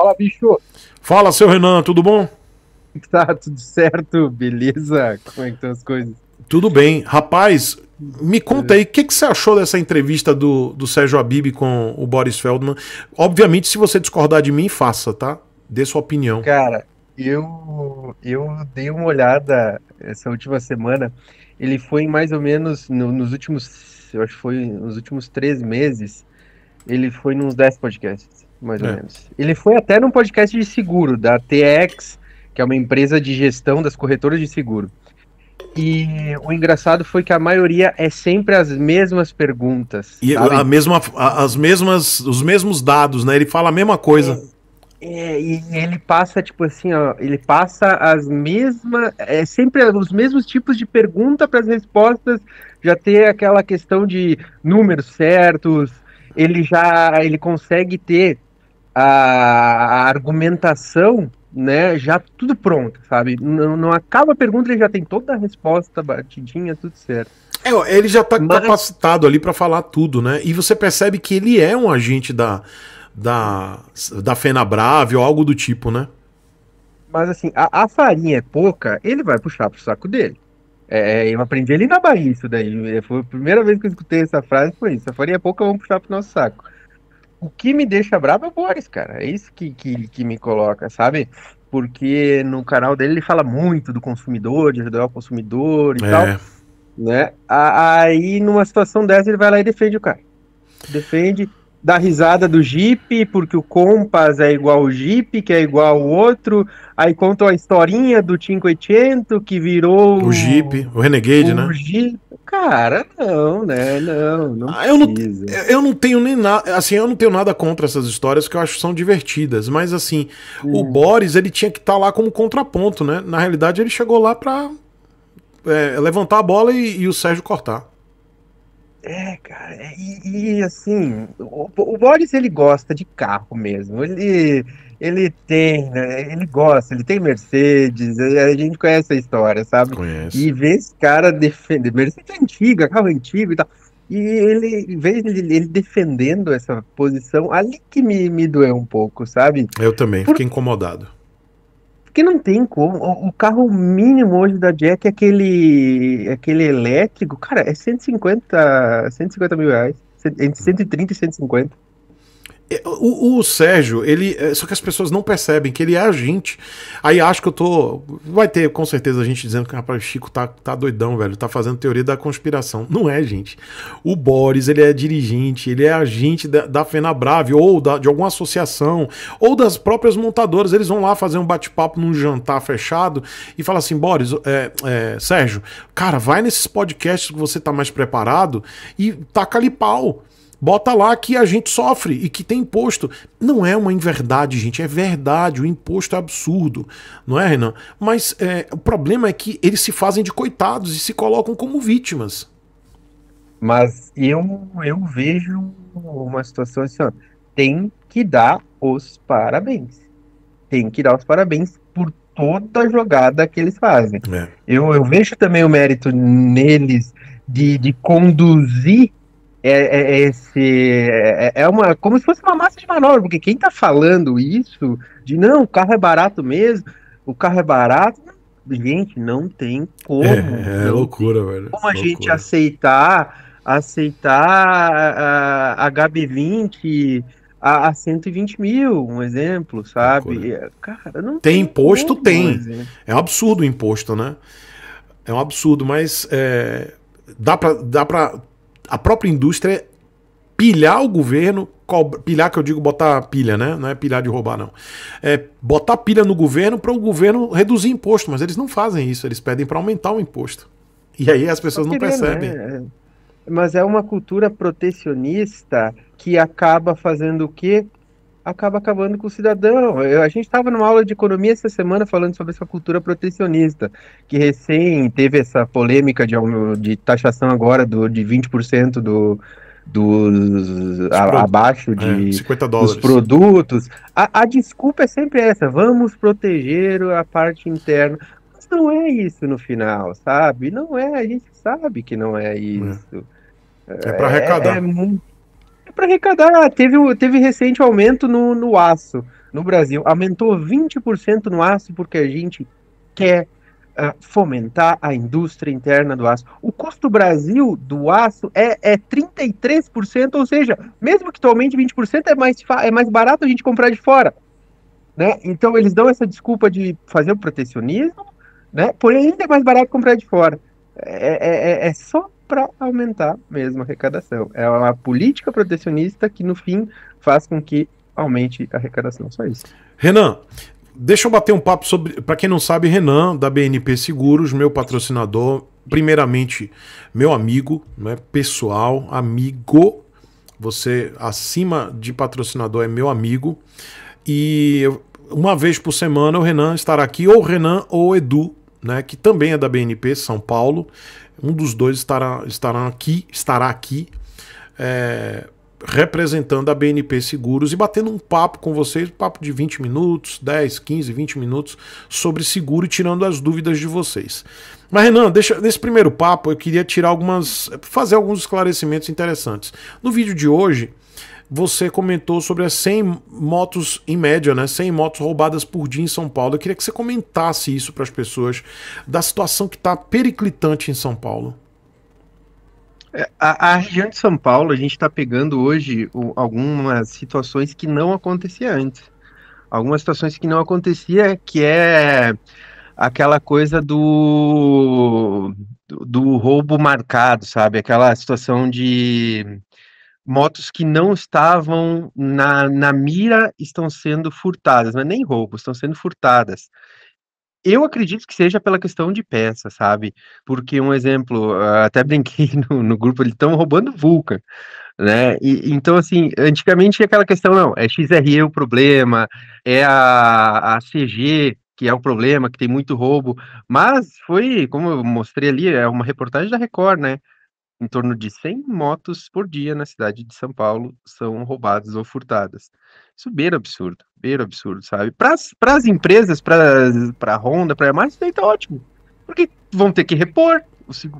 Fala, bicho! Fala, seu Renan, tudo bom? Tá tudo certo, beleza? Como é que estão as coisas? Tudo bem. Rapaz, me conta aí, o que, que você achou dessa entrevista do, do Sérgio Abibi com o Boris Feldman? Obviamente, se você discordar de mim, faça, tá? Dê sua opinião. Cara, eu, eu dei uma olhada essa última semana. Ele foi mais ou menos no, nos últimos, eu acho que foi nos últimos três meses, ele foi nos dez podcasts mais ou é. menos. Ele foi até num podcast de seguro da TX, que é uma empresa de gestão das corretoras de seguro. E o engraçado foi que a maioria é sempre as mesmas perguntas. E sabe? a mesma, as mesmas, os mesmos dados, né? Ele fala a mesma coisa. É, é, e ele passa, tipo assim, ó, ele passa as mesmas, é sempre os mesmos tipos de pergunta para as respostas, já ter aquela questão de números certos, ele já, ele consegue ter a, a argumentação, né, já tudo pronto, sabe? Não, não acaba a pergunta, ele já tem toda a resposta batidinha, tudo certo. É, ele já está Mas... capacitado ali para falar tudo, né? E você percebe que ele é um agente da, da, da FenaBrave ou algo do tipo, né? Mas assim, a, a farinha é pouca, ele vai puxar pro saco dele. É, é eu aprendi ali na Bahia isso daí. Foi a primeira vez que eu escutei essa frase, foi isso. A farinha é pouca, vamos puxar pro nosso saco o que me deixa bravo é o Boris, cara. É isso que, que, que me coloca, sabe? Porque no canal dele ele fala muito do consumidor, de ajudar o consumidor e é. tal. Né? Aí, numa situação dessa, ele vai lá e defende o cara. Defende, dá risada do Jeep, porque o Compass é igual o Jeep, que é igual o outro. Aí conta a historinha do 580, que virou. O Jeep, o Renegade, o né? O Jeep Cara, não, né? Não, não. Ah, eu, não eu não tenho nem nada. Assim, eu não tenho nada contra essas histórias que eu acho que são divertidas. Mas assim, hum. o Boris ele tinha que estar tá lá como contraponto, né? Na realidade, ele chegou lá pra é, levantar a bola e, e, o Sérgio cortar. É, cara, é, e, e assim, o, o Boris ele gosta de carro mesmo. Ele ele tem, né? Ele gosta, ele tem Mercedes, a gente conhece a história, sabe? Conhece. E vê esse cara defender. Mercedes é antiga, carro é antigo e tal. E ele vê ele, dele defendendo essa posição, ali que me, me doeu um pouco, sabe? Eu também, Por... fiquei incomodado. Porque não tem como. O carro mínimo hoje da Jack é aquele, é aquele elétrico, cara, é 150, 150 mil reais. Entre 130 e 150. É, o, o, Sérgio, ele. É, só que as pessoas não percebem que ele é a gente. Aí acho que eu tô. Vai ter com certeza a gente dizendo que, rapaz, o Chico tá, tá doidão, velho. Tá fazendo teoria da conspiração. Não é, gente. O Boris, ele é dirigente, ele é agente da, da FenaBrave ou da, de alguma associação ou das próprias montadoras. Eles vão lá fazer um bate-papo num jantar fechado e fala assim: Boris, é, é, Sérgio, cara, vai nesses podcasts que você tá mais preparado e taca ali pau. Bota lá que a gente sofre e que tem imposto. Não é uma inverdade, gente, é verdade. O imposto é absurdo, não é, Renan? Mas é, o problema é que eles se fazem de coitados e se colocam como vítimas. Mas eu, eu vejo uma situação assim: ó, tem que dar os parabéns. Tem que dar os parabéns por toda a jogada que eles fazem. É. Eu, eu vejo também o mérito neles de, de conduzir é, é, é esse é, é, uma como se fosse uma massa de manobra, porque quem está falando isso de não, o carro é barato mesmo, o carro é barato, gente, não tem como. É, é loucura, velho. Como a loucura. gente aceitar aceitar a, a HB20 a, a 120 mil, um exemplo, sabe? É, cara, não tem, tem imposto, como, tem. Assim. É um absurdo o imposto, né? É um absurdo, mas é, dá para dá para a própria indústria pilhar o governo, pilhar que eu digo botar pilha, né? Não é pilhar de roubar, não. É botar pilha no governo para o governo reduzir imposto, mas eles não fazem isso, eles pedem para aumentar o imposto. E aí as pessoas queria, não né, percebem. Né? Mas é uma cultura protecionista que acaba fazendo o quê? acaba acabando com o cidadão. Eu, a gente estava numa aula de economia essa semana falando sobre essa cultura protecionista, que recém teve essa polêmica de, de taxação agora do, de 20% do, dos a, abaixo de é, dos produtos. A, a desculpa é sempre essa: vamos proteger a parte interna. Mas não é isso no final, sabe? Não é, a gente sabe que não é, é. isso. É, é para arrecadar. É, é muito para arrecadar. Teve, teve recente aumento no, no aço no Brasil. Aumentou 20% no aço porque a gente quer uh, fomentar a indústria interna do aço. O custo Brasil do aço é, é 33%, ou seja, mesmo que tu aumente 20%, é mais, é mais barato a gente comprar de fora. Né? Então eles dão essa desculpa de fazer o protecionismo, né? porém ainda é mais barato comprar de fora. É, é, é, é só para aumentar mesmo a arrecadação. É uma política protecionista que, no fim, faz com que aumente a arrecadação. Só isso. Renan, deixa eu bater um papo sobre. Para quem não sabe, Renan, da BNP Seguros, meu patrocinador, primeiramente, meu amigo, né, pessoal, amigo. Você, acima de patrocinador, é meu amigo. E eu, uma vez por semana o Renan estará aqui, ou o Renan ou o Edu, né, que também é da BNP São Paulo. Um dos dois estará, estará aqui, estará aqui é, representando a BNP Seguros e batendo um papo com vocês, papo de 20 minutos, 10, 15, 20 minutos sobre seguro e tirando as dúvidas de vocês. Mas Renan, deixa, nesse primeiro papo eu queria tirar algumas, fazer alguns esclarecimentos interessantes. No vídeo de hoje, você comentou sobre as 100 motos, em média, né? 100 motos roubadas por dia em São Paulo. Eu queria que você comentasse isso para as pessoas, da situação que está periclitante em São Paulo. É, a, a, região de São Paulo, a gente está pegando hoje o, algumas situações que não acontecia antes. Algumas situações que não acontecia, que é aquela coisa do, do, do roubo marcado, sabe? Aquela situação de motos que não estavam na, na mira estão sendo furtadas, não é nem roubo, estão sendo furtadas. Eu acredito que seja pela questão de peça, sabe? Porque um exemplo, ah, até brinquei no, no grupo, eles estão roubando Vulcan, né? E, então, assim, antigamente aquela questão, não, é XRE o problema, é a, a CG que é o problema, que tem muito roubo, mas foi, como eu mostrei ali, é uma reportagem da Record, né? Em torno de 100 motos por dia na cidade de São Paulo são roubadas ou furtadas. Isso é beira absurdo, beira absurdo, sabe? Para as empresas, para a Honda, para a Yamaha, isso daí tá ótimo. Porque vão ter que repor,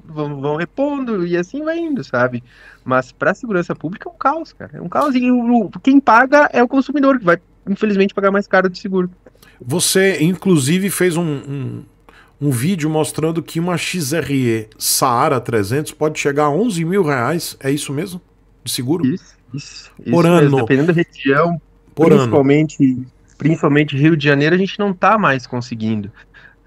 vão, vão repondo e assim vai indo, sabe? Mas para a segurança pública é um caos, cara. É um caos e o, quem paga é o consumidor, que vai, infelizmente, pagar mais caro de seguro. Você, inclusive, fez um, um um vídeo mostrando que uma XRE Saara 300 pode chegar a 11 mil reais, é isso mesmo? De seguro? Isso, isso. Por isso ano. Mesmo. Dependendo da região, Por principalmente, ano. principalmente Rio de Janeiro, a gente não está mais conseguindo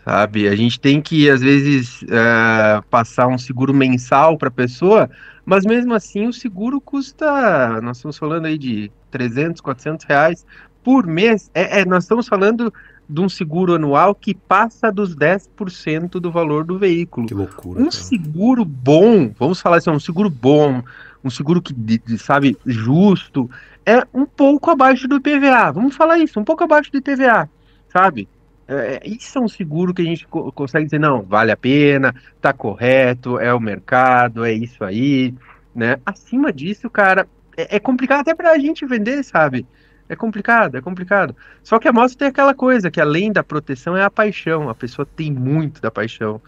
sabe? A gente tem que, às vezes, uh, passar um seguro mensal para a pessoa, mas mesmo assim o seguro custa, nós estamos falando aí de 300, 400 reais por mês. É, é, nós estamos falando de um seguro anual que passa dos 10% do valor do veículo. Que loucura. Um cara. seguro bom, vamos falar assim, um seguro bom, um seguro que, de, de, sabe, justo, é um pouco abaixo do IPVA. Vamos falar isso, um pouco abaixo do IPVA, sabe? É, é, isso é um seguro que a gente co consegue dizer, não, vale a pena, tá correto, é o mercado, é isso aí, né? Acima disso, cara, é, é complicado até pra gente vender, sabe? É complicado, é complicado. Só que a moto tem aquela coisa que além da proteção é a paixão. A pessoa tem muito da paixão,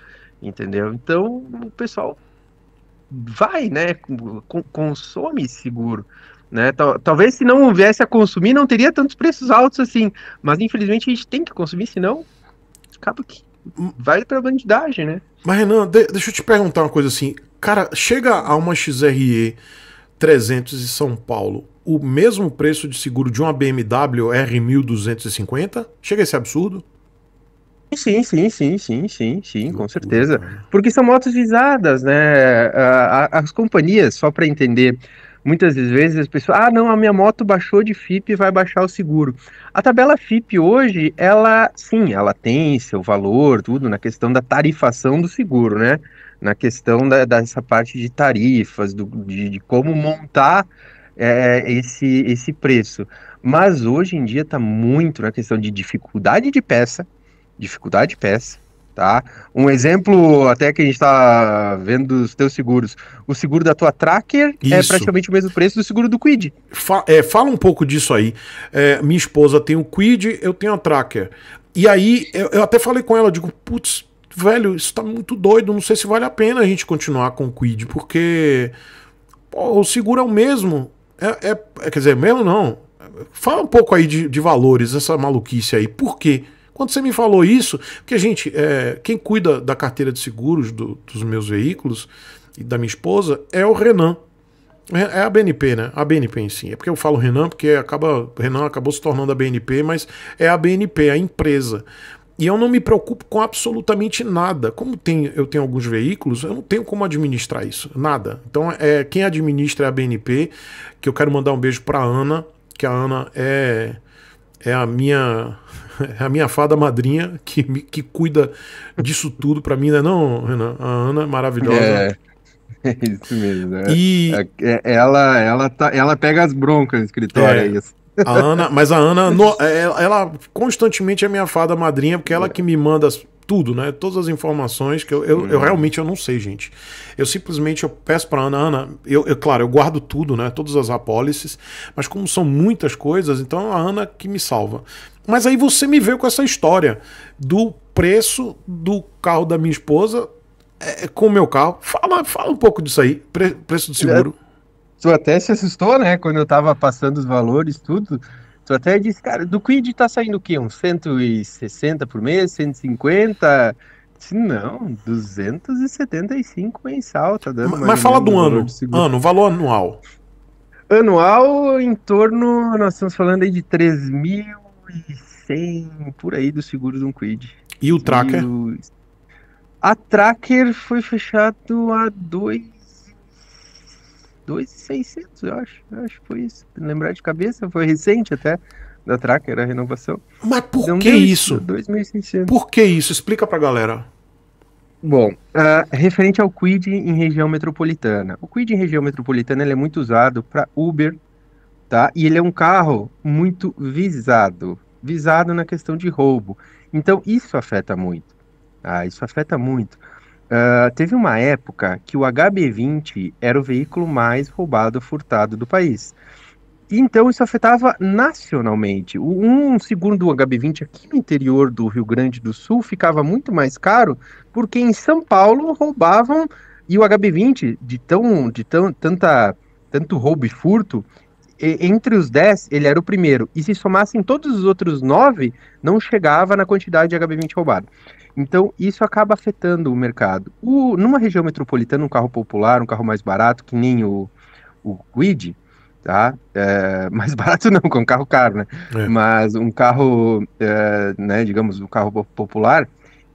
entendeu? Então o pessoal vai, né? Consome seguro. Né? Talvez se não viesse a consumir, não teria tantos preços altos assim. Mas infelizmente a gente tem que consumir, senão acaba que hum. vai pra bandidagem, né? Mas Renan, de deixa eu te perguntar uma coisa assim. Cara, chega a uma XRE 300 em São Paulo o mesmo preço de seguro de uma BMW R1250? Chega a ser absurdo? Sim, sim, sim, sim, sim, sim, com certeza. Porque são motos visadas, né? As companhias, só para entender, muitas vezes as pessoas, ah, não, a minha moto baixou de FIP vai baixar o seguro. A tabela FIP hoje, ela, sim, ela tem seu valor, tudo, na questão da tarifação do seguro, né? Na questão da, dessa parte de tarifas, do, de, de como montar é, esse, esse preço. Mas hoje em dia está muito na questão de dificuldade de peça, dificuldade de peça, tá? Um exemplo até que a gente está vendo os teus seguros, o seguro da tua Tracker é Isso. é praticamente o mesmo preço do seguro do Quid. Fa é, fala um pouco disso aí. É, minha esposa tem o Quid, eu tenho a Tracker. E aí eu, eu até falei com ela, digo, putz, velho, isso tá muito doido, não sei se vale a pena a gente continuar com o Quid, porque pô, o seguro é o mesmo. É, é, é, quer dizer, mesmo não. Fala um pouco aí de, de valores, essa maluquice aí. Por quê? Quando você me falou isso, porque, gente, é, quem cuida da carteira de seguros do, dos meus veículos e da minha esposa é o Renan. É, é a BNP, né? A BNP em si. É porque eu falo Renan, porque acaba, Renan acabou se tornando a BNP, mas é a BNP, a empresa. E eu não me preocupo com absolutamente nada. Como tem, eu tenho alguns veículos, eu não tenho como administrar isso, nada. Então, é quem administra é a BNP, que eu quero mandar um beijo para Ana, que a Ana é é a minha é a minha fada madrinha que que cuida disso tudo para mim, né? Não, Renan, a Ana é maravilhosa. É. É isso mesmo. É. E... É, é, ela, ela, tá, ela pega as broncas no escritório, é, é isso. A Ana, mas a Ana, no, é, ela, ela, constantemente é minha fada madrinha, porque ela é. que me manda tudo, né? Todas as informações que eu, eu, eu, uhum. realmente eu não sei, gente. Eu simplesmente eu peço para Ana, Ana, eu, eu, claro, eu guardo tudo, né? Todas as apólices, mas como são muitas coisas, então é a Ana que me salva. Mas aí você me veio com essa história do preço do carro da minha esposa é, com o meu carro. Fala, fala um pouco disso aí, pre, preço do seguro. É tu até se assustou, né? Quando eu tava passando os valores, tudo. Tu até disse, cara, do Quid tá saindo o quê? Uns 160 por mês, 150? Disse, não, 275 mensal, tá dando. Mas fala do ano. Ano, valor anual. Anual, em torno, nós estamos falando aí de 3.100 por aí do seguro de um Quid. E o Tracker? E o... A Tracker foi fechado a dois 2,600, eu acho. Eu acho que foi isso. Lembrar de cabeça, foi recente até da Tracker, a renovação. Mas por então, que dois, isso? 2.600. Por que isso? Explica pra galera. Bom, uh, referente ao Quid em região metropolitana. O Quid em região metropolitana ele é muito usado para Uber, tá? E ele é um carro muito visado, visado na questão de roubo. Então isso afeta muito. Ah, isso afeta muito. Uh, teve uma época que o HB20 era o veículo mais roubado, furtado do país. Então isso afetava nacionalmente. Um seguro do HB20 aqui no interior do Rio Grande do Sul ficava muito mais caro, porque em São Paulo roubavam e o HB20 de tão de tão, tanta tanto roubo e furto, entre os 10, ele era o primeiro. E se somassem todos os outros 9, não chegava na quantidade de HB20 roubado. Então, isso acaba afetando o mercado. O, numa região metropolitana, um carro popular, um carro mais barato, que nem o, o Quid, tá? É, mais barato não, com é um carro caro, né? É. Mas um carro, é, né, digamos, um carro popular,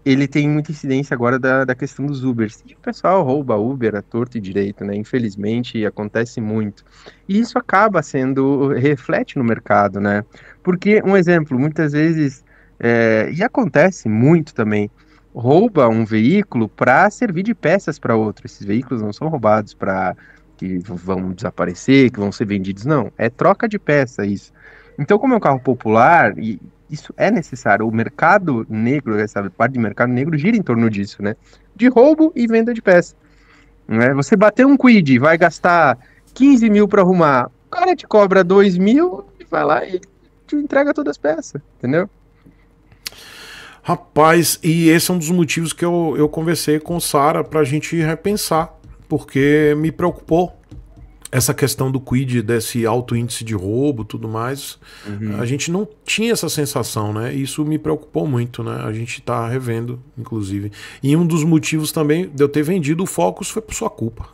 ele tem muita incidência agora da, da questão dos Ubers. E o pessoal rouba Uber a torto e direito, né? Infelizmente, acontece muito. E isso acaba sendo, reflete no mercado, né? Porque, um exemplo, muitas vezes, é, e acontece muito também, rouba um veículo para servir de peças para outro. Esses veículos não são roubados para que vão desaparecer, que vão ser vendidos, não. É troca de peça isso. Então, como é um carro popular, e isso é necessário. O mercado negro, essa parte de mercado negro gira em torno disso, né? De roubo e venda de peça. Né? Você bater um quid, vai gastar 15 mil para arrumar, o cara te cobra 2 mil e vai lá e te entrega todas as peças, entendeu? Rapaz, e esse é um dos motivos que eu, eu conversei com Sara para a gente repensar, porque me preocupou essa questão do quid, desse alto índice de roubo tudo mais, uhum. a gente não tinha essa sensação, né? Isso me preocupou muito, né? A gente está revendo, inclusive. E um dos motivos também de eu ter vendido o Focus foi por sua culpa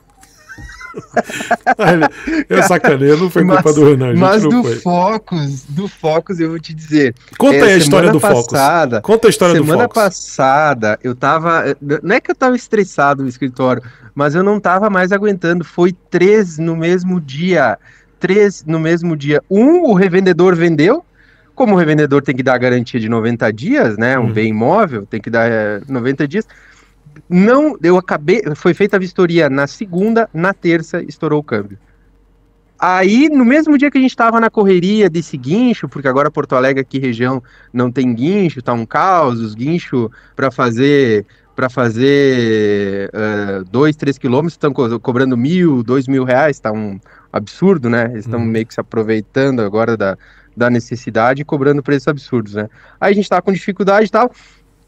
eu sacanei, não foi mas, culpa do Renan. Mas do Focus, do Focus eu vou te dizer. Conta é, aí a história do passada, Focus. Conta a história do Focus. Semana passada eu tava, não é que eu tava estressado no escritório, mas eu não tava mais aguentando. Foi três no mesmo dia, três no mesmo dia. Um, o revendedor vendeu. Como o revendedor tem que dar garantia de 90 dias, né? Um uhum. bem imóvel tem que dar 90 eh, dias não, eu acabei, foi feita a vistoria na segunda, na terça estourou o câmbio. Aí, no mesmo dia que a gente estava na correria desse guincho, porque agora Porto Alegre aqui região não tem guincho, tá um caos, os guincho para fazer para fazer uh, dois, três quilômetros estão co cobrando mil, dois mil reais, tá um absurdo, né? Eles estão hum. meio que se aproveitando agora da, da necessidade e cobrando preços absurdos, né? Aí a gente está com dificuldade e tal,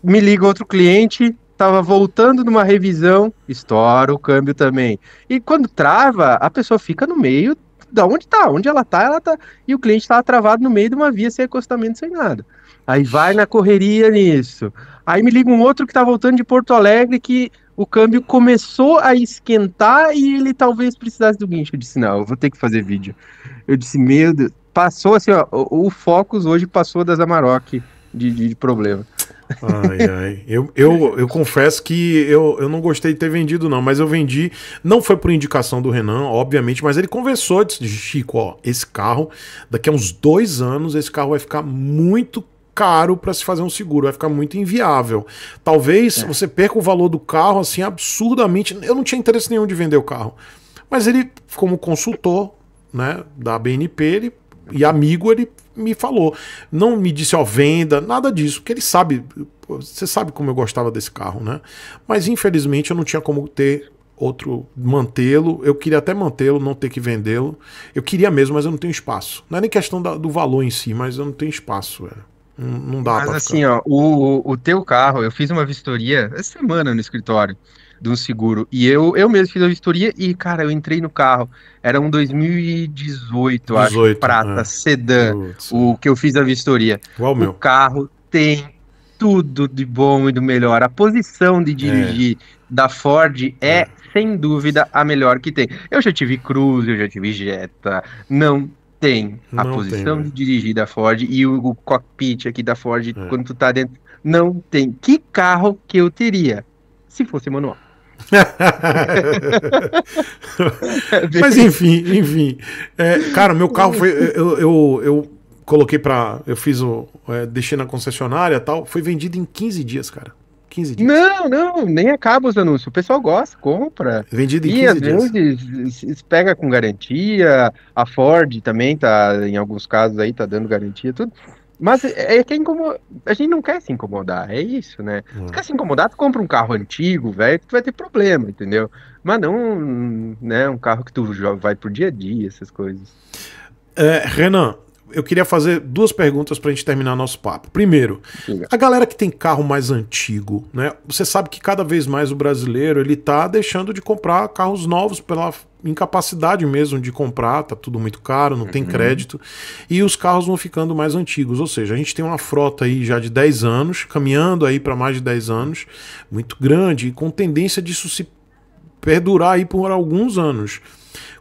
me liga outro cliente, tava voltando numa revisão, estoura o câmbio também. E quando trava, a pessoa fica no meio da onde tá, onde ela tá, ela tá, e o cliente tá travado no meio de uma via sem acostamento, sem nada. Aí vai na correria nisso. Aí me liga um outro que tá voltando de Porto Alegre que o câmbio começou a esquentar e ele talvez precisasse do guincho. Eu disse, não, eu vou ter que fazer vídeo. Eu disse, meu Deus. Passou assim, ó, o, o Focus hoje passou das Amarok de, de, de problema. Ai, ai. Eu, eu, eu confesso que eu, eu não gostei de ter vendido, não, mas eu vendi. Não foi por indicação do Renan, obviamente, mas ele conversou, disse, Chico, ó, esse carro, daqui a uns dois anos, esse carro vai ficar muito caro para se fazer um seguro, vai ficar muito inviável. Talvez é. você perca o valor do carro assim absurdamente. Eu não tinha interesse nenhum de vender o carro. Mas ele, como consultor né, da BNP ele, e amigo, ele me falou. Não me disse, ó, venda, nada disso, porque ele sabe, você sabe como eu gostava desse carro, né? Mas infelizmente eu não tinha como ter outro mantê-lo. Eu queria até mantê-lo, não ter que vendê-lo. Eu queria mesmo, mas eu não tenho espaço. Não é nem questão da, do valor em si, mas eu não tenho espaço, velho. É. Não, dá Mas assim, ó, o, o teu carro, eu fiz uma vistoria essa semana no escritório de um seguro. E eu, eu mesmo fiz a vistoria e, cara, eu entrei no carro. Era um 2018, 18, acho, prata, é. sedã, Putz. o que eu fiz a vistoria. Qual o meu. carro tem tudo de bom e do melhor. A posição de é. dirigir é. da Ford é, é, sem dúvida, a melhor que tem. Eu já tive Cruze, eu já tive Jetta. Não tem a não posição tem, né? de dirigir da Ford e o, o cockpit aqui da Ford, é. quando tu tá dentro, não tem. Que carro que eu teria se fosse manual? Mas enfim, enfim. É, cara, meu carro foi. Eu, eu, eu coloquei para Eu fiz o. É, deixei na concessionária tal. Foi vendido em 15 dias, cara. 15 dias. Não, não, nem acaba os anúncios. O pessoal gosta, compra. Vendido em e, 15 dias. E vezes pega com garantia. A Ford também tá, em alguns casos aí, tá dando garantia, tudo. Mas é, é que é incomo... a gente não quer se incomodar, é isso, né? Hum. Se quer se incomodar, tu compra um carro antigo, velho, tu vai ter problema, entendeu? Mas não né, um carro que tu vai pro dia a dia, essas coisas. É, Renan, eu queria fazer duas perguntas para a gente terminar nosso papo. Primeiro, a galera que tem carro mais antigo, né? Você sabe que cada vez mais o brasileiro ele tá deixando de comprar carros novos pela incapacidade mesmo de comprar, tá tudo muito caro, não uhum. tem crédito, e os carros vão ficando mais antigos, ou seja, a gente tem uma frota aí já de 10 anos, caminhando aí para mais de 10 anos, muito grande e com tendência disso se perdurar aí por alguns anos.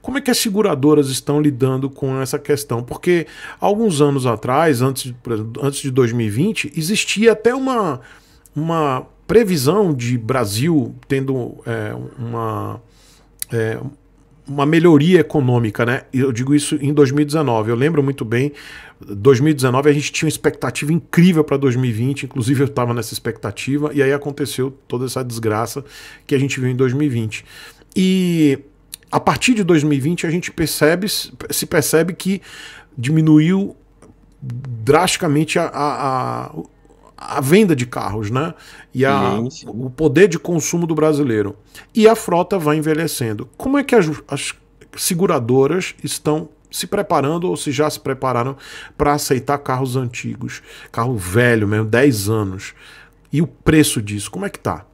Como é que as seguradoras estão lidando com essa questão? Porque alguns anos atrás, antes, antes de 2020, existia até uma, uma previsão de Brasil tendo é, uma. É, uma melhoria econômica, né? Eu digo isso em 2019. Eu lembro muito bem, 2019 a gente tinha uma expectativa incrível para 2020, inclusive eu estava nessa expectativa, e aí aconteceu toda essa desgraça que a gente viu em 2020. E a partir de 2020 a gente percebe, se percebe que diminuiu drasticamente a, a, a, a venda de carros, né? E a, o poder de consumo do brasileiro. E a frota vai envelhecendo. Como é que as, as seguradoras estão se preparando ou se já se prepararam para aceitar carros antigos, carro velho mesmo, 10 anos? E o preço disso, como é que tá?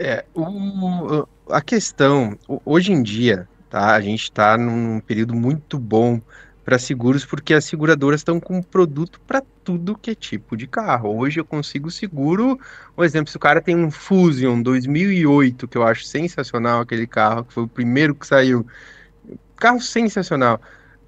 É, o, a questão, hoje em dia, tá? A gente está num período muito bom para seguros, porque as seguradoras estão com produto para tudo que é tipo de carro. Hoje eu consigo seguro, um exemplo, se o cara tem um Fusion 2008, que eu acho sensacional aquele carro, que foi o primeiro que saiu, carro sensacional,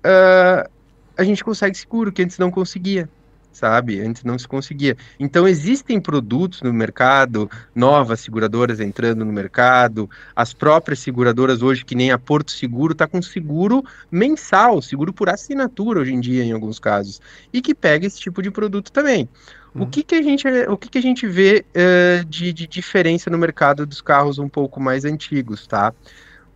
uh, a gente consegue seguro, que antes não conseguia sabe? Antes não se conseguia. Então existem produtos no mercado, novas seguradoras entrando no mercado, as próprias seguradoras hoje, que nem a Porto Seguro, está com seguro mensal, seguro por assinatura hoje em dia em alguns casos, e que pega esse tipo de produto também. Uhum. O, hum. que, que, a gente, o que, que a gente vê uh, de, de diferença no mercado dos carros um pouco mais antigos, tá?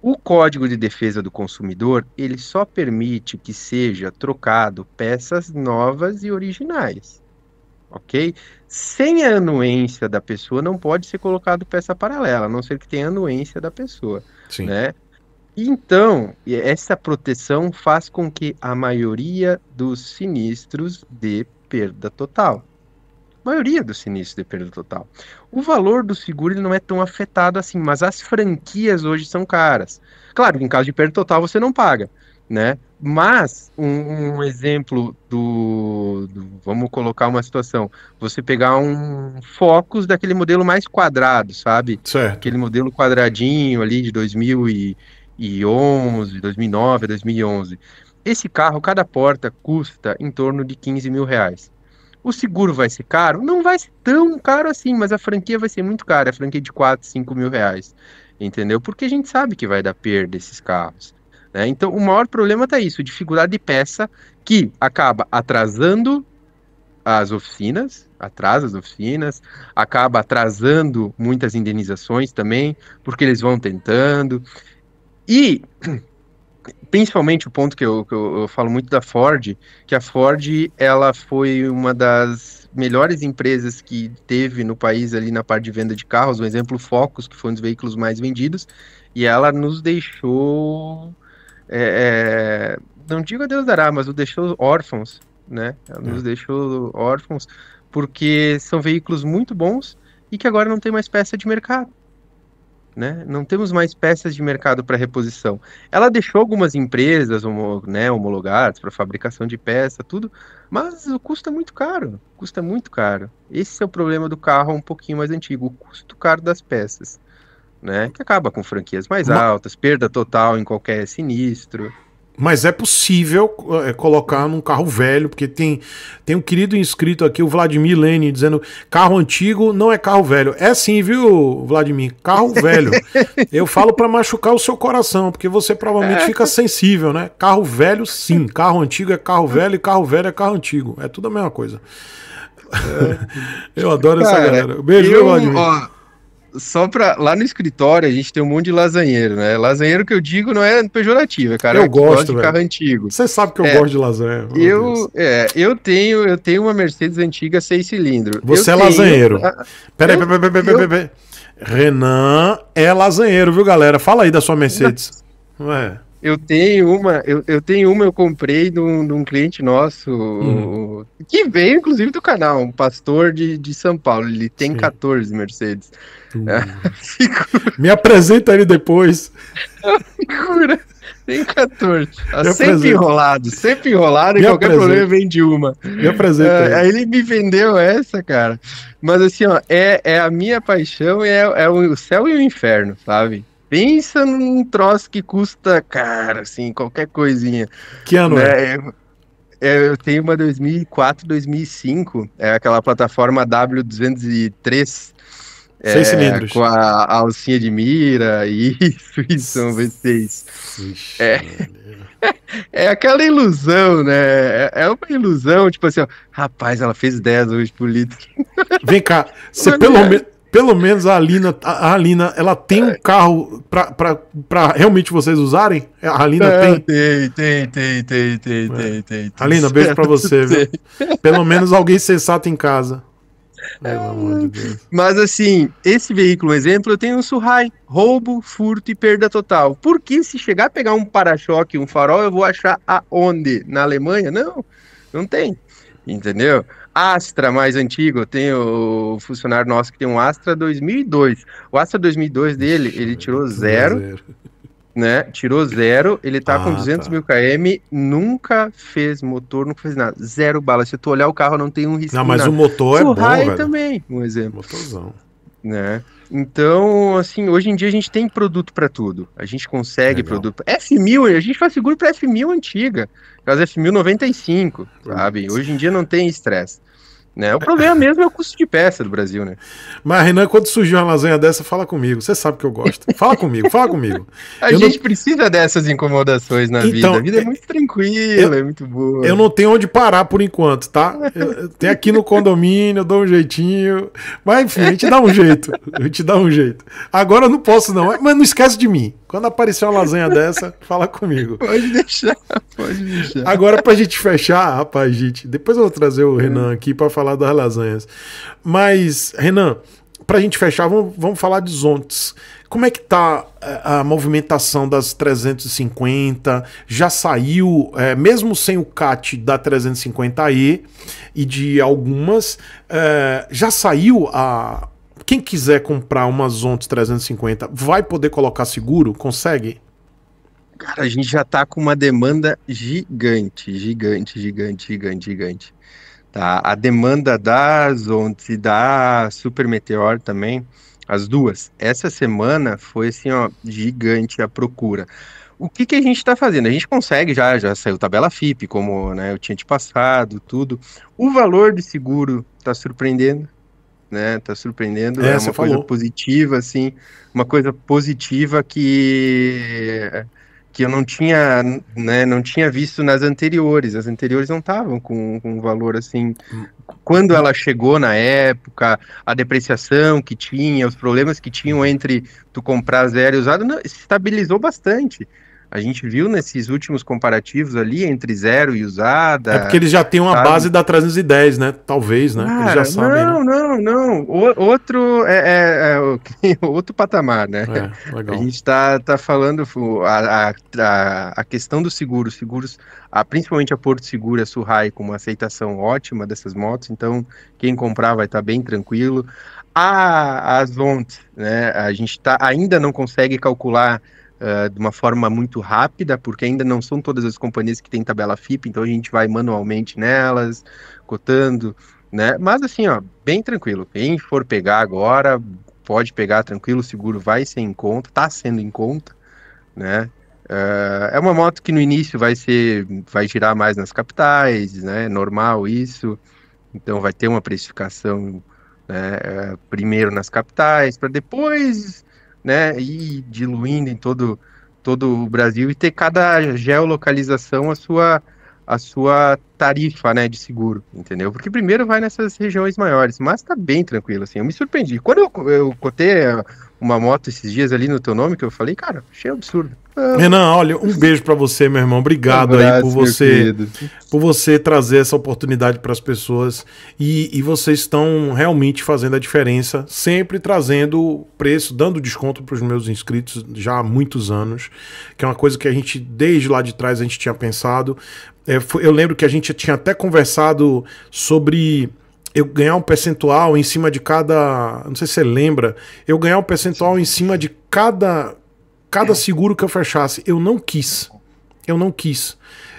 O Código de Defesa do Consumidor, ele só permite que seja trocado peças novas e originais. OK? Sem a anuência da pessoa não pode ser colocado peça paralela, a não ser que tenha anuência da pessoa, Sim. né? Então, essa proteção faz com que a maioria dos sinistros dê perda total maioria dos sinistros de perda total. O valor do seguro ele não é tão afetado assim, mas as franquias hoje são caras. Claro, em caso de perda total você não paga, né? Mas um, um exemplo do, do, vamos colocar uma situação, você pegar um Focus daquele modelo mais quadrado, sabe? Certo. Aquele modelo quadradinho ali de 2011, 2009, 2011. Esse carro, cada porta custa em torno de 15 mil reais. O seguro vai ser caro? Não vai ser tão caro assim, mas a franquia vai ser muito cara, é a franquia de 4, 5 mil reais, entendeu? Porque a gente sabe que vai dar perda esses carros. Né? Então, o maior problema tá isso, dificuldade de peça que acaba atrasando as oficinas, atrasa as oficinas, acaba atrasando muitas indenizações também, porque eles vão tentando. E principalmente o ponto que, eu, que eu, falo muito da Ford, que a Ford ela foi uma das melhores empresas que teve no país ali na parte de venda de carros, um exemplo Focus, que foi um dos veículos mais vendidos, e ela nos deixou, é, é não digo a Deus dará, mas nos deixou órfãos, né? Ela nos é. deixou órfãos, porque são veículos muito bons e que agora não tem mais peça de mercado. Né? Não temos mais peças de mercado para reposição. Ela deixou algumas empresas homo, né, homologadas para fabricação de peça, tudo, mas o custo é muito caro. Custa muito caro. Esse é o problema do carro um pouquinho mais antigo, o custo caro das peças, né? Que acaba com franquias mais altas, perda total em qualquer sinistro. Mas é possível eh, colocar num carro velho, porque tem, tem um querido inscrito aqui, o Vladimir Lenin, dizendo: carro antigo não é carro velho. É sim, viu, Vladimir? Carro velho. Eu falo para machucar o seu coração, porque você provavelmente é. fica sensível, né? Carro velho, sim. Carro antigo é carro velho e carro velho é carro antigo. É tudo a mesma coisa. É. eu adoro Cara, essa galera. Beijo, eu, Vladimir. Ó só pra. Lá no escritório a gente tem um monte de lasanheiro, né? Lasanheiro que eu digo não é pejorativo, é cara. Eu gosto, gosto de carro antigo. Você sabe que eu é, gosto de lasanha. eu, é, eu tenho, eu tenho uma Mercedes antiga seis cilindros. Você é eu é lasanheiro. Peraí, peraí, peraí, peraí, peraí. Renan é lasanheiro, viu, galera? Fala aí da sua Mercedes. Não é. Eu tenho uma, eu, eu tenho uma, eu comprei de um, cliente nosso, hum. que veio inclusive do canal, um pastor de, de São Paulo. Ele tem Sim. 14 Mercedes. Hum. Me apresenta ele depois. Cura, Tem 14. Ah, tá sempre enrolado, sempre enrolado, e qualquer apresento. problema vende uma. Me apresenta. Ah, aí ele me vendeu essa, cara. Mas assim, ó, é, é a minha paixão, é, é o céu e o inferno, sabe? Pensa num troço que custa caro, assim, qualquer coisinha. Que ano né? é? eu tenho uma 2004, 2005, é aquela plataforma W203. Seis é, cilindros. Com a, a alcinha de mira, isso, isso, um V6. Ixi, é, é aquela ilusão, né? É, é uma ilusão, tipo assim, ó, rapaz, ela fez 10 hoje por litro. Vem cá, você pelo é. menos pelo menos a Alina, a Alina, ela tem um é. carro para realmente vocês usarem? A Alina é, tem? Tem, tem, tem, tem, tem, é. tem, tem. Alina, beijo para você, viu? Pelo menos alguém sensato em casa. Mas assim, esse veículo, exemplo, eu tenho um Surrai, roubo, furto e perda total. Porque se chegar a pegar um para-choque, um farol, eu vou achar aonde? Na Alemanha? Não, não tem. Entendeu? Astra mais antigo. Tem o funcionário nosso que tem um Astra 2002. O Astra 2002 dele, ele tirou zero. zero. Né? Tirou zero, ele tá ah, com 200 tá. mil km, nunca fez motor, nunca fez nada. Zero bala. Se tu olhar o carro, não tem um risco. Não, mas nada. o motor é bom, velho. também, um exemplo. Motorzão. Né? Então, assim, hoje em dia a gente tem produto para tudo. A gente consegue Legal. produto. F1000, a gente faz seguro para F1000 antiga, aquelas f 1095 sabe? Hoje em dia não tem estresse. Né? O problema mesmo é o custo de peça do Brasil, né? Mas, Renan, quando surgiu uma lasanha dessa, fala comigo. Você sabe que eu gosto. Fala comigo, fala comigo. A eu gente não... precisa dessas incomodações na então, vida. A vida é, é muito tranquila, eu, é muito boa. Eu não tenho onde parar por enquanto, tá? tem aqui no condomínio, eu dou um jeitinho. Mas, enfim, a gente dá um jeito. A gente dá um jeito. Agora eu não posso, não. Mas não esquece de mim. Quando aparecer uma lasanha dessa, fala comigo. Pode deixar, pode deixar. Agora, pra gente fechar, rapaz, gente, depois eu vou trazer o Renan aqui para falar das lasanhas. Mas, Renan, pra gente fechar, vamos, vamos falar de Zontes. Como é que tá a, eh, a movimentação das 350? Já saiu, é, mesmo sem o CAT da 350E e de algumas, é, já saiu a, quem quiser comprar uma Zontes 350 vai poder colocar seguro? Consegue? Cara, a gente já tá com uma demanda gigante, gigante, gigante, gigante, gigante. Tá? A demanda da Zontes e da Super Meteor também, as duas. Essa semana foi assim, ó, gigante a procura. O que, que a gente está fazendo? A gente consegue já, já saiu tabela FIP, como né, eu tinha te passado, tudo. O valor de seguro está surpreendendo né? Tá surpreendendo, é, é uma coisa falou. positiva, assim, uma coisa positiva que que eu não tinha, né, não tinha visto nas anteriores. As anteriores não estavam com, com um valor assim. Quando ela chegou na época, a depreciação que tinha, os problemas que tinham entre tu comprar zero e usado, não, estabilizou bastante. A gente viu nesses últimos comparativos ali entre zero e usada. É porque eles já têm uma sabe? base da 310, né? Talvez, né? Cara, eles já sabem. Não, né? não, não. O, outro é, é, é, outro patamar, né? É, legal. A gente está tá falando a, a, a questão dos seguros, seguros, a, principalmente a Porto Seguro, a Surrai, com uma aceitação ótima dessas motos. Então, quem comprar vai estar tá bem tranquilo. A, a Zont, né? A gente tá, ainda não consegue calcular eh, de uma forma muito rápida, porque ainda não são todas as companhias que têm tabela FIP, então a gente vai manualmente nelas, cotando, né? Mas assim, ó, bem tranquilo. Quem for pegar agora, pode pegar tranquilo, o seguro vai ser em conta, tá sendo em conta, né? Uh, é uma moto que no início vai ser, vai girar mais nas capitais, né? É normal isso. Então vai ter uma precificação né, eh, primeiro nas capitais, para depois né, ir diluindo em todo, todo o Brasil e ter cada geolocalização a sua, a sua tarifa, né, de seguro, entendeu? Porque primeiro vai nessas regiões maiores, mas tá bem tranquilo, assim, eu me surpreendi. Quando eu, eu cotei é, uma moto esses dias ali no teu nome, que eu falei, cara, achei absurdo. Ah, Renan, olha, um beijo para você, meu irmão. Obrigado um abraço, aí por você, por você trazer essa oportunidade para as pessoas e, e vocês estão realmente fazendo a diferença, sempre trazendo preço, dando desconto para os meus inscritos já há muitos anos, que é uma coisa que a gente desde lá de trás a gente tinha pensado. É, foi, eu lembro que a gente gente tinha até conversado sobre eu ganhar um percentual em cima de cada. Não sei se você lembra. Eu ganhar um percentual em cima de cada, cada é. seguro que eu fechasse. Eu não quis. Eu não quis.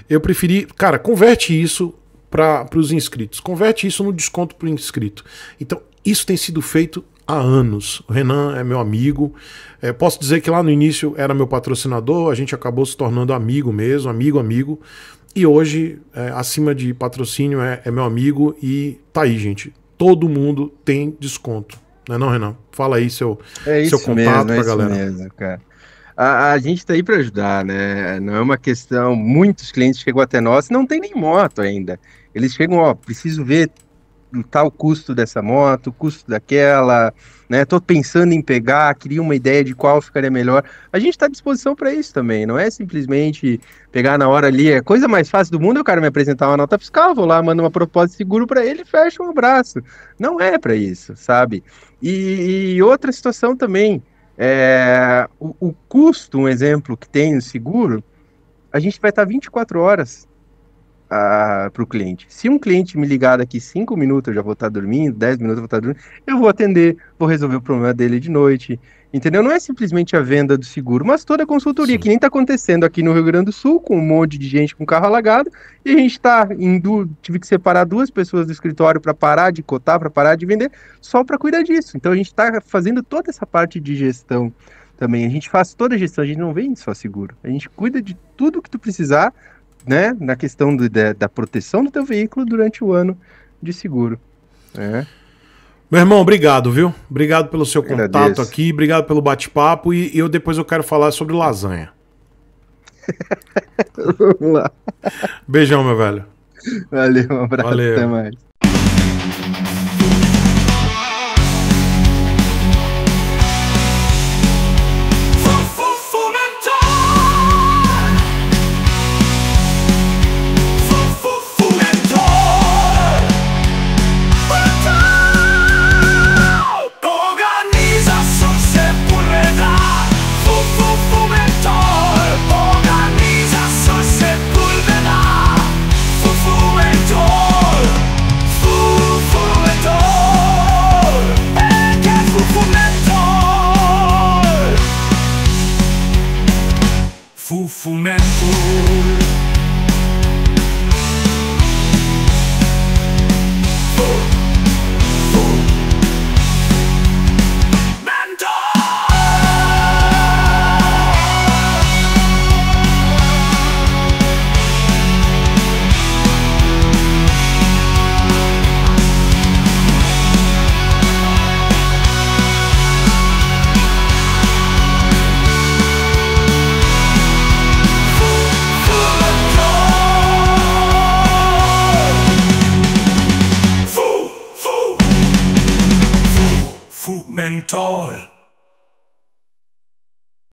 Eu preferi. Cara, converte isso para os inscritos. Converte isso no desconto para o inscrito. Então, isso tem sido feito há anos. O Renan é meu amigo. É, posso dizer que lá no início era meu patrocinador, a gente acabou se tornando amigo mesmo, amigo, amigo. E hoje, é, acima de patrocínio, é, é, meu amigo e tá aí, gente. Todo mundo tem desconto. Não é não, Renan? Fala aí seu, é seu contato mesmo, pra é galera. Mesmo, cara. A, a, gente tá aí para ajudar, né? Não é uma questão. Muitos clientes chegam até nós, não tem nem moto ainda. Eles chegam, ó, preciso ver tal custo dessa moto, custo daquela, né? Tô pensando em pegar, queria uma ideia de qual ficaria melhor. A gente está à disposição para isso também, não é simplesmente pegar na hora ali. é coisa mais fácil do mundo o cara me apresentar uma nota fiscal, vou lá, mando uma proposta de seguro para ele, fecha um abraço. Não é para isso, sabe? E, e, outra situação também, é, o, o custo, um exemplo que tem no seguro, a gente vai estar 24 horas para o cliente. Se um cliente me ligar daqui 5 minutos, eu já vou estar dormindo, 10 minutos eu vou estar dormindo, eu vou atender, vou resolver o problema dele de noite. Entendeu? Não é simplesmente a venda do seguro, mas toda a consultoria, Sim. que nem está acontecendo aqui no Rio Grande do Sul, com um monte de gente com carro alagado, e a gente está indo, tive que separar duas pessoas do escritório para parar de cotar, para parar de vender, só para cuidar disso. Então a gente está fazendo toda essa parte de gestão também. A gente faz toda a gestão, a gente não vende só seguro. A gente cuida de tudo que tu precisar né, na questão do, da, da, proteção do teu veículo durante o ano de seguro. Né? Meu irmão, obrigado, viu? Obrigado pelo seu Agradeço. contato aqui, obrigado pelo bate-papo e eu depois eu quero falar sobre lasanha. Vamos lá. Beijão, meu velho. Valeu, um abraço, Valeu. até mais.